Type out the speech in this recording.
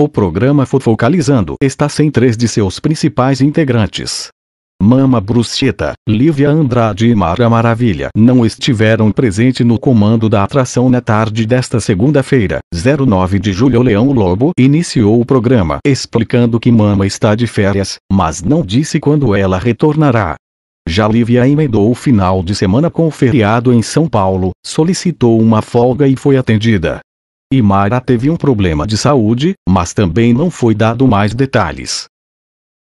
O programa Fofocalizando está sem três de seus principais integrantes. Mama Bruschetta, Lívia Andrade e Mara Maravilha não estiveram presentes no comando da atração na tarde desta segunda-feira, 09 de julho. Leão Lobo iniciou o programa explicando que Mama está de férias, mas não disse quando ela retornará. Já Lívia emendou o final de semana com o feriado em São Paulo, solicitou uma folga e foi atendida. Imara teve um problema de saúde, mas também não foi dado mais detalhes.